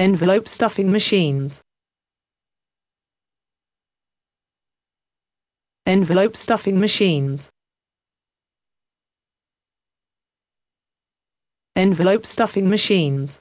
envelope stuffing machines envelope stuffing machines envelope stuffing machines